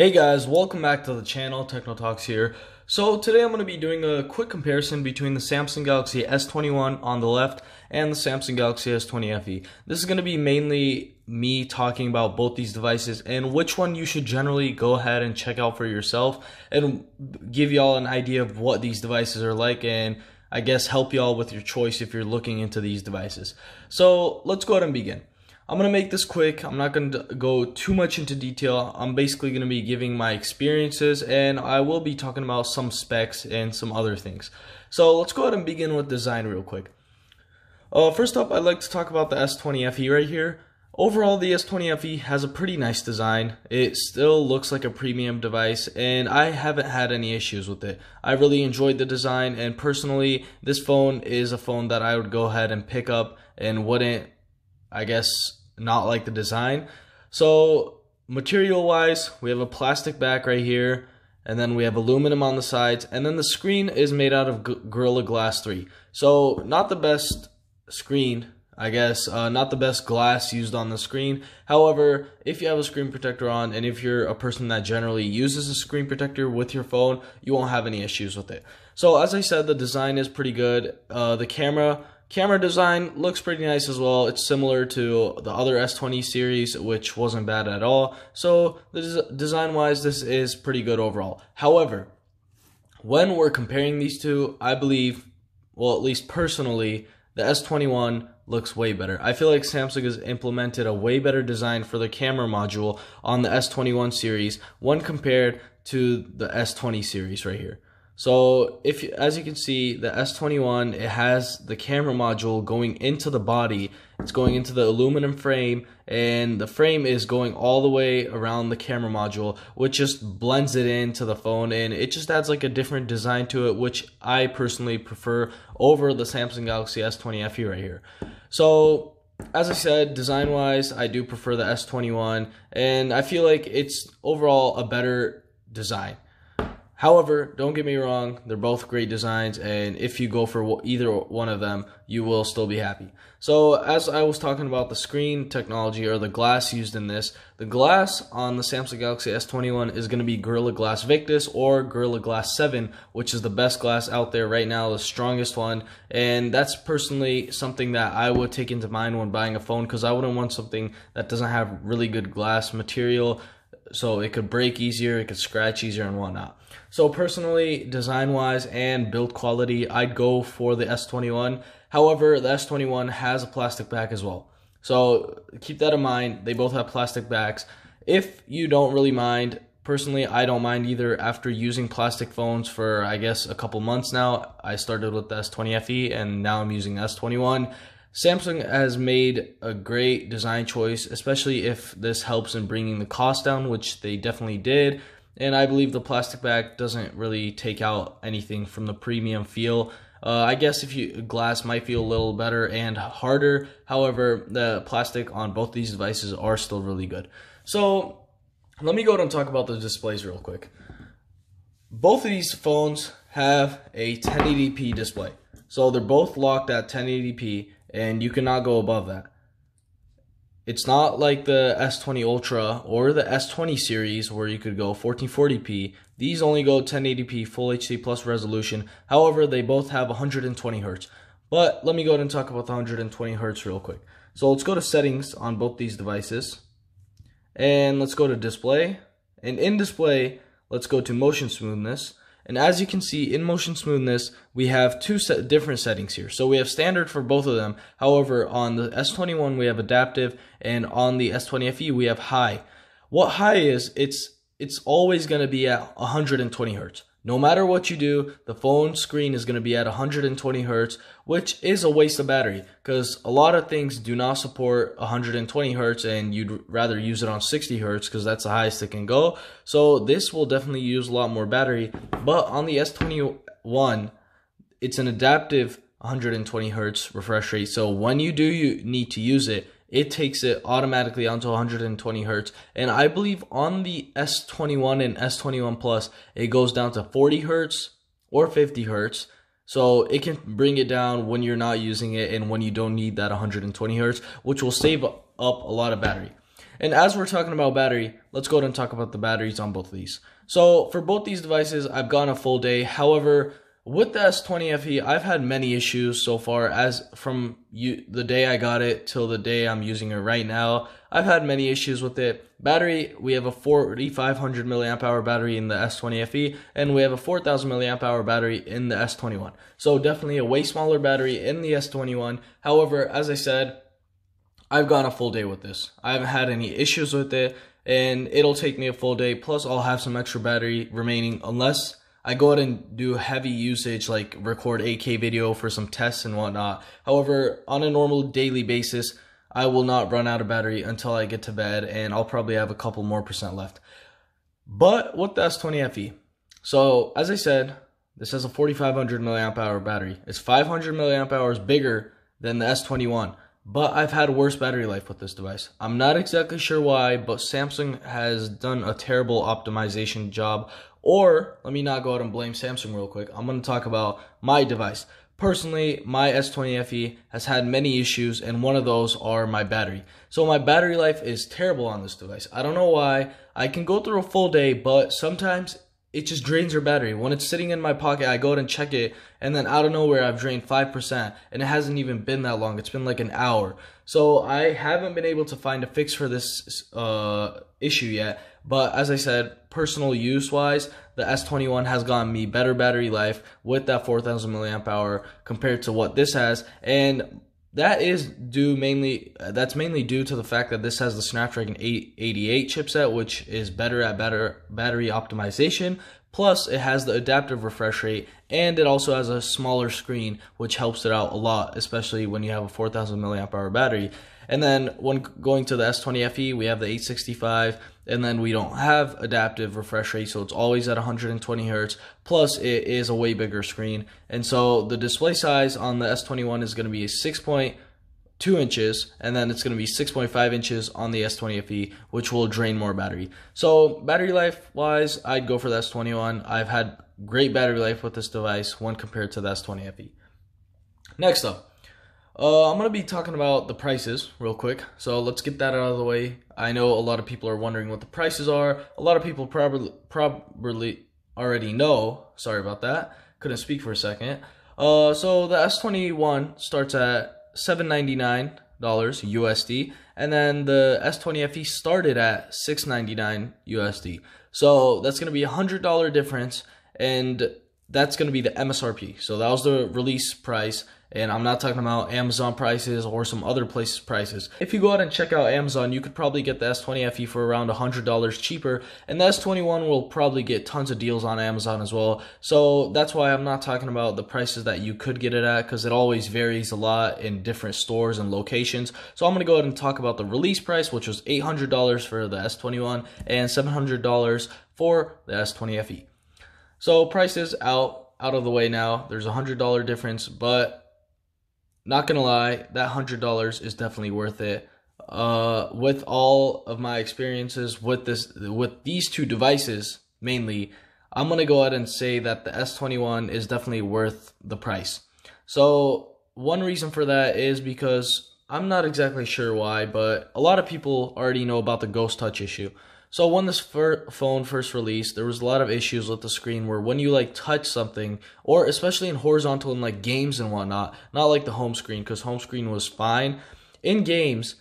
Hey guys, welcome back to the channel, Techno Talks here. So today I'm going to be doing a quick comparison between the Samsung Galaxy S21 on the left and the Samsung Galaxy S20 FE. This is going to be mainly me talking about both these devices and which one you should generally go ahead and check out for yourself and give y'all an idea of what these devices are like and I guess help y'all with your choice if you're looking into these devices. So let's go ahead and begin. I'm going to make this quick. I'm not going to go too much into detail. I'm basically going to be giving my experiences and I will be talking about some specs and some other things. So let's go ahead and begin with design real quick. Uh, first up, I'd like to talk about the S20FE right here. Overall, the S20FE has a pretty nice design. It still looks like a premium device and I haven't had any issues with it. I really enjoyed the design and personally, this phone is a phone that I would go ahead and pick up and wouldn't I guess not like the design. So, material wise, we have a plastic back right here, and then we have aluminum on the sides, and then the screen is made out of Gorilla Glass 3. So, not the best screen, I guess, uh, not the best glass used on the screen. However, if you have a screen protector on, and if you're a person that generally uses a screen protector with your phone, you won't have any issues with it. So, as I said, the design is pretty good. Uh, the camera Camera design looks pretty nice as well. It's similar to the other S20 series, which wasn't bad at all. So design-wise, this is pretty good overall. However, when we're comparing these two, I believe, well, at least personally, the S21 looks way better. I feel like Samsung has implemented a way better design for the camera module on the S21 series when compared to the S20 series right here. So if as you can see, the S21, it has the camera module going into the body. It's going into the aluminum frame and the frame is going all the way around the camera module, which just blends it into the phone and it just adds like a different design to it, which I personally prefer over the Samsung Galaxy S20 FE right here. So as I said, design wise, I do prefer the S21 and I feel like it's overall a better design. However, don't get me wrong, they're both great designs, and if you go for either one of them, you will still be happy. So, as I was talking about the screen technology or the glass used in this, the glass on the Samsung Galaxy S21 is going to be Gorilla Glass Victus or Gorilla Glass 7, which is the best glass out there right now, the strongest one, and that's personally something that I would take into mind when buying a phone because I wouldn't want something that doesn't have really good glass material so it could break easier, it could scratch easier, and whatnot. So personally, design wise and build quality, I'd go for the S21. However, the S21 has a plastic back as well. So keep that in mind. They both have plastic backs. If you don't really mind, personally, I don't mind either. After using plastic phones for, I guess, a couple months now, I started with the S20 FE and now I'm using the S21. Samsung has made a great design choice, especially if this helps in bringing the cost down, which they definitely did and I believe the plastic back doesn't really take out anything from the premium feel. Uh, I guess if you glass might feel a little better and harder. However, the plastic on both these devices are still really good. So let me go and talk about the displays real quick. Both of these phones have a 1080p display. So they're both locked at 1080p and you cannot go above that. It's not like the S20 Ultra or the S20 series where you could go 1440p. These only go 1080p full HD plus resolution. However, they both have 120 hertz. But let me go ahead and talk about the 120 hertz real quick. So let's go to settings on both these devices. And let's go to display. And in display, let's go to motion smoothness. And as you can see in motion smoothness, we have two set different settings here. So we have standard for both of them. However, on the S21, we have adaptive and on the S20FE, we have high. What high is, it's, it's always going to be at 120 Hertz. No matter what you do, the phone screen is going to be at 120 hertz, which is a waste of battery because a lot of things do not support 120 hertz and you'd rather use it on 60 hertz because that's the highest it can go. So this will definitely use a lot more battery, but on the S21, it's an adaptive 120 hertz refresh rate. So when you do you need to use it, it takes it automatically onto 120 hertz. And I believe on the S21 and S21 Plus, it goes down to 40 hertz or 50 hertz. So it can bring it down when you're not using it and when you don't need that 120 hertz, which will save up a lot of battery. And as we're talking about battery, let's go ahead and talk about the batteries on both of these. So for both these devices, I've gone a full day. However, with the S20 FE, I've had many issues so far as from you, the day I got it till the day I'm using it right now. I've had many issues with it. Battery, we have a 4500 milliamp hour battery in the S20 FE and we have a 4000 milliamp hour battery in the S21. So definitely a way smaller battery in the S21. However, as I said, I've gone a full day with this. I haven't had any issues with it and it'll take me a full day. Plus I'll have some extra battery remaining unless I go out and do heavy usage, like record 8K video for some tests and whatnot. However, on a normal daily basis, I will not run out of battery until I get to bed and I'll probably have a couple more percent left. But with the S20 FE, so as I said, this has a 4500 milliamp hour battery. It's 500 milliamp hours bigger than the S21 but I've had worse battery life with this device. I'm not exactly sure why, but Samsung has done a terrible optimization job. Or, let me not go out and blame Samsung real quick. I'm going to talk about my device. Personally, my S20 FE has had many issues, and one of those are my battery. So my battery life is terrible on this device. I don't know why. I can go through a full day, but sometimes it just drains your battery. When it's sitting in my pocket, I go out and check it, and then out of nowhere, I've drained 5%, and it hasn't even been that long. It's been like an hour. So I haven't been able to find a fix for this uh, issue yet. But as I said, personal use wise, the S21 has gotten me better battery life with that 4000 milliamp hour compared to what this has. And that is due mainly uh, that's mainly due to the fact that this has the Snapdragon 888 chipset which is better at better battery optimization Plus, it has the adaptive refresh rate and it also has a smaller screen, which helps it out a lot, especially when you have a 4000 milliamp hour battery. And then when going to the S20 FE, we have the 865, and then we don't have adaptive refresh rate, so it's always at 120 hertz. Plus, it is a way bigger screen. And so the display size on the S21 is going to be a 6.1 2 inches and then it's going to be 6.5 inches on the S20 FE which will drain more battery. So battery life wise I'd go for the S21. I've had great battery life with this device when compared to the S20 FE. Next up, uh, I'm going to be talking about the prices real quick. So let's get that out of the way. I know a lot of people are wondering what the prices are. A lot of people probably probably already know. Sorry about that. Couldn't speak for a second. Uh, so the S21 starts at $799 USD, and then the S20 FE started at $699 USD. So that's going to be a $100 difference, and that's going to be the MSRP. So that was the release price. And I'm not talking about Amazon prices or some other places prices. If you go out and check out Amazon, you could probably get the S20 FE for around $100 cheaper. And the S21 will probably get tons of deals on Amazon as well. So that's why I'm not talking about the prices that you could get it at because it always varies a lot in different stores and locations. So I'm going to go ahead and talk about the release price, which was $800 for the S21 and $700 for the S20 FE. So prices out out of the way now. There's a $100 difference, but not gonna lie, that hundred dollars is definitely worth it. Uh, with all of my experiences with this, with these two devices mainly, I'm gonna go ahead and say that the S21 is definitely worth the price. So one reason for that is because I'm not exactly sure why, but a lot of people already know about the ghost touch issue. So when this fir- phone first released, there was a lot of issues with the screen where when you like touch something, or especially in horizontal and like games and whatnot, not like the home screen because home screen was fine. In games,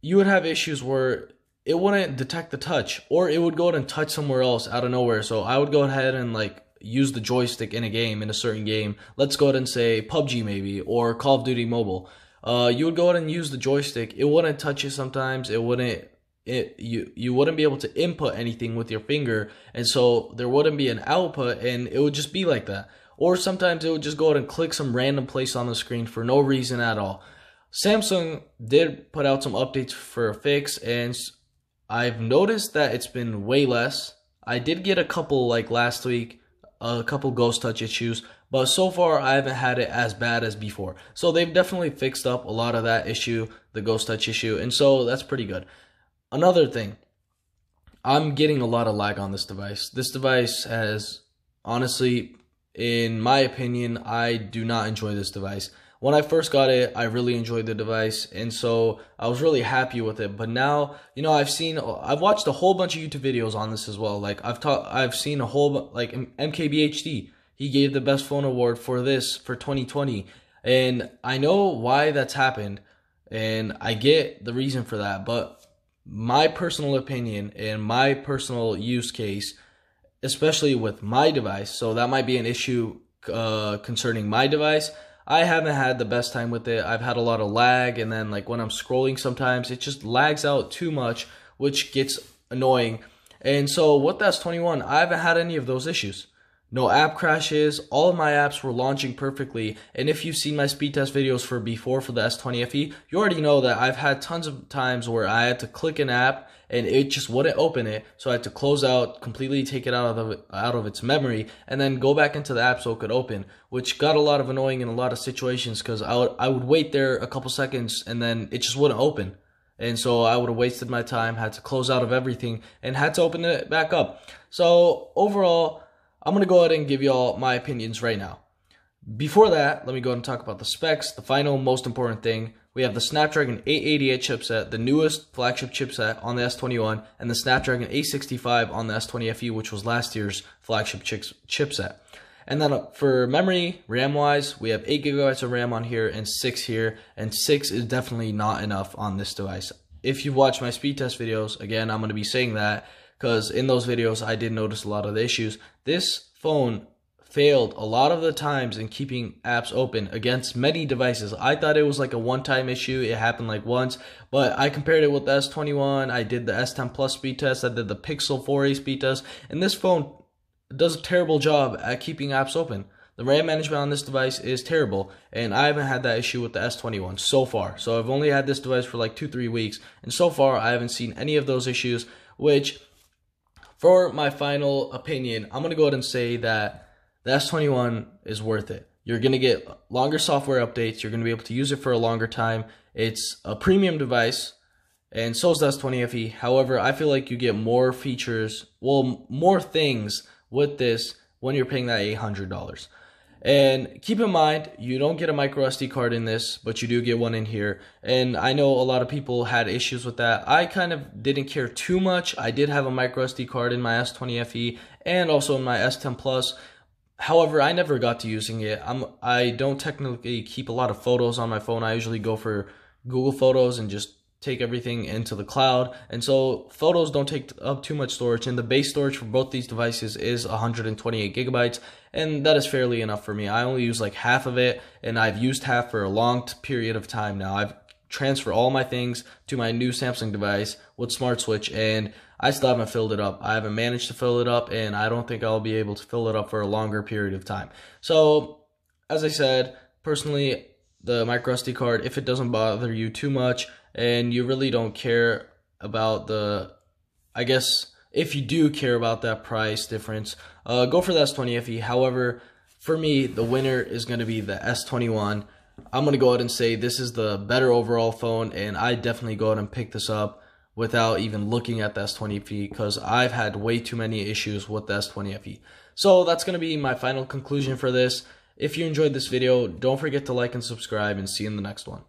you would have issues where it wouldn't detect the touch, or it would go ahead and touch somewhere else out of nowhere. So I would go ahead and like use the joystick in a game in a certain game. Let's go ahead and say PUBG maybe or Call of Duty Mobile. Uh, you would go ahead and use the joystick. It wouldn't touch it sometimes. It wouldn't it, you you wouldn't be able to input anything with your finger and so there wouldn't be an output and it would just be like that or sometimes it would just go out and click some random place on the screen for no reason at all samsung did put out some updates for a fix and i've noticed that it's been way less i did get a couple like last week a couple ghost touch issues but so far I haven't had it as bad as before. So they've definitely fixed up a lot of that issue, the ghost touch issue, and so that's pretty good. Another thing, I'm getting a lot of lag on this device. This device has, honestly, in my opinion, I do not enjoy this device. When I first got it, I really enjoyed the device, and so I was really happy with it. But now, you know, I've seen, I've watched a whole bunch of YouTube videos on this as well. Like I've taught, I've seen a whole like MKBHD. He gave the best phone award for this for 2020, and I know why that's happened, and I get the reason for that. But my personal opinion and my personal use case, especially with my device. So that might be an issue uh, concerning my device. I haven't had the best time with it. I've had a lot of lag, and then like when I'm scrolling, sometimes it just lags out too much, which gets annoying. And so with that's 21, I haven't had any of those issues. No app crashes, all of my apps were launching perfectly, and if you've seen my speed test videos for before for the S20 FE, you already know that I've had tons of times where I had to click an app and it just wouldn't open it, so I had to close out, completely take it out of the, out of its memory, and then go back into the app so it could open, which got a lot of annoying in a lot of situations because I would, I would wait there a couple seconds and then it just wouldn't open. And so I would have wasted my time, had to close out of everything, and had to open it back up. So overall, I'm going to go ahead and give y'all my opinions right now. Before that, let me go ahead and talk about the specs. The final most important thing, we have the Snapdragon 888 chipset, the newest flagship chipset on the S21, and the Snapdragon 865 on the S20 FE, which was last year's flagship chipset. And then uh, for memory, RAM wise, we have 8 gigabytes of RAM on here and 6 here, and 6 is definitely not enough on this device. If you've watched my speed test videos, again, I'm going to be saying that because in those videos I did notice a lot of the issues. This phone failed a lot of the times in keeping apps open against many devices. I thought it was like a one-time issue. It happened like once, but I compared it with the S21. I did the S10 Plus speed test. I did the Pixel 4a speed test, and this phone does a terrible job at keeping apps open. The RAM management on this device is terrible, and I haven't had that issue with the S21 so far. So I've only had this device for like two, three weeks, and so far I haven't seen any of those issues, which for my final opinion, I'm going to go ahead and say that the S21 is worth it. You're going to get longer software updates. You're going to be able to use it for a longer time. It's a premium device, and so is the S20 FE. However, I feel like you get more features, well, more things with this when you're paying that $800. And keep in mind, you don't get a micro SD card in this, but you do get one in here. And I know a lot of people had issues with that. I kind of didn't care too much. I did have a micro SD card in my S20 FE and also in my S10 Plus. However, I never got to using it. I'm I don't technically keep a lot of photos on my phone. I usually go for Google Photos and just take everything into the cloud. And so photos don't take up too much storage. And the base storage for both these devices is 128 gigabytes. And that is fairly enough for me. I only use like half of it. And I've used half for a long period of time now. I've transferred all my things to my new Samsung device with Smart Switch. And I still haven't filled it up. I haven't managed to fill it up. And I don't think I'll be able to fill it up for a longer period of time. So, as I said, personally, the micro SD card, if it doesn't bother you too much, and you really don't care about the, I guess, if you do care about that price difference, uh, go for the S20 FE. However, for me, the winner is going to be the S21. I'm going to go ahead and say this is the better overall phone, and I definitely go ahead and pick this up without even looking at the S20 FE because I've had way too many issues with the S20 FE. So that's going to be my final conclusion for this. If you enjoyed this video, don't forget to like and subscribe, and see you in the next one.